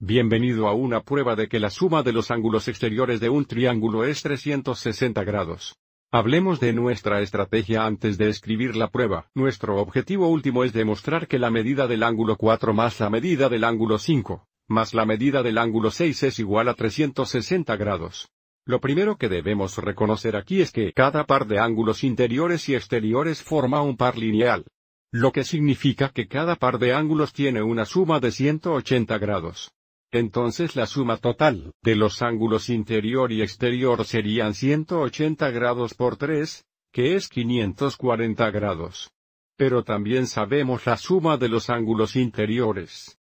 Bienvenido a una prueba de que la suma de los ángulos exteriores de un triángulo es 360 grados. Hablemos de nuestra estrategia antes de escribir la prueba. Nuestro objetivo último es demostrar que la medida del ángulo 4 más la medida del ángulo 5, más la medida del ángulo 6 es igual a 360 grados. Lo primero que debemos reconocer aquí es que cada par de ángulos interiores y exteriores forma un par lineal. Lo que significa que cada par de ángulos tiene una suma de 180 grados. Entonces la suma total de los ángulos interior y exterior serían 180 grados por 3, que es 540 grados. Pero también sabemos la suma de los ángulos interiores.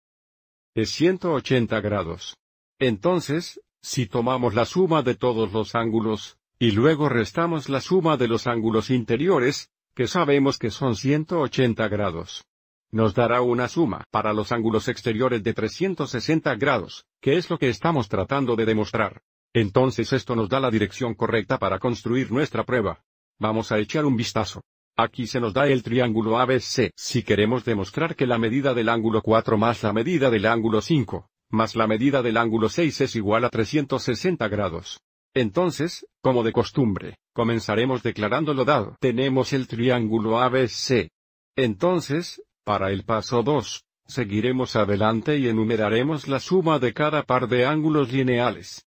Es 180 grados. Entonces, si tomamos la suma de todos los ángulos, y luego restamos la suma de los ángulos interiores, que sabemos que son 180 grados. Nos dará una suma para los ángulos exteriores de 360 grados, que es lo que estamos tratando de demostrar. Entonces esto nos da la dirección correcta para construir nuestra prueba. Vamos a echar un vistazo. Aquí se nos da el triángulo ABC si queremos demostrar que la medida del ángulo 4 más la medida del ángulo 5, más la medida del ángulo 6 es igual a 360 grados. Entonces, como de costumbre, comenzaremos declarando lo dado. Tenemos el triángulo ABC. Entonces, para el paso 2, seguiremos adelante y enumeraremos la suma de cada par de ángulos lineales.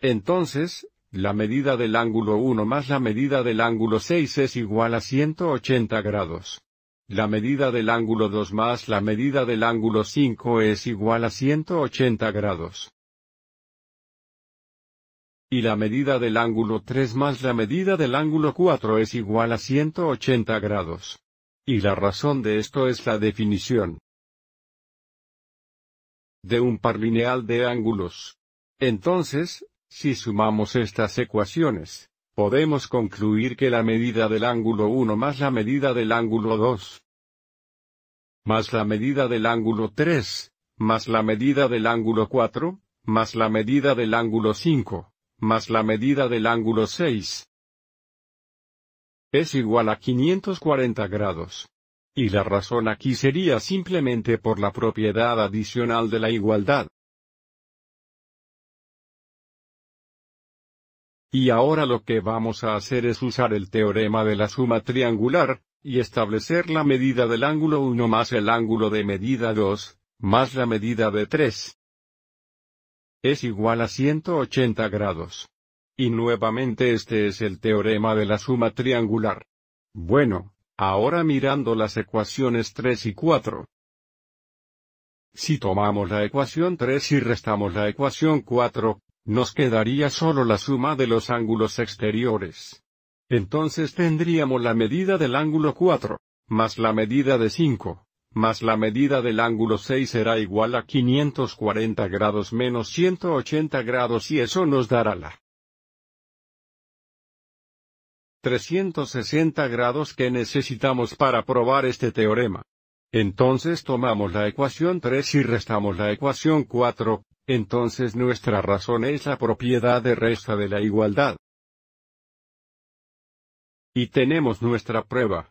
Entonces, la medida del ángulo 1 más la medida del ángulo 6 es igual a 180 grados. La medida del ángulo 2 más la medida del ángulo 5 es igual a 180 grados. Y la medida del ángulo 3 más la medida del ángulo 4 es igual a 180 grados. Y la razón de esto es la definición de un par lineal de ángulos. Entonces, si sumamos estas ecuaciones, podemos concluir que la medida del ángulo 1 más la medida del ángulo 2, más la medida del ángulo 3, más la medida del ángulo 4, más la medida del ángulo 5, más la medida del ángulo 6, es igual a 540 grados. Y la razón aquí sería simplemente por la propiedad adicional de la igualdad. Y ahora lo que vamos a hacer es usar el teorema de la suma triangular, y establecer la medida del ángulo 1 más el ángulo de medida 2, más la medida de 3 es igual a 180 grados. Y nuevamente este es el teorema de la suma triangular. Bueno, ahora mirando las ecuaciones 3 y 4. Si tomamos la ecuación 3 y restamos la ecuación 4, nos quedaría solo la suma de los ángulos exteriores. Entonces tendríamos la medida del ángulo 4, más la medida de 5, más la medida del ángulo 6 será igual a 540 grados menos 180 grados y eso nos dará la 360 grados que necesitamos para probar este teorema. Entonces tomamos la ecuación 3 y restamos la ecuación 4, entonces nuestra razón es la propiedad de resta de la igualdad. Y tenemos nuestra prueba.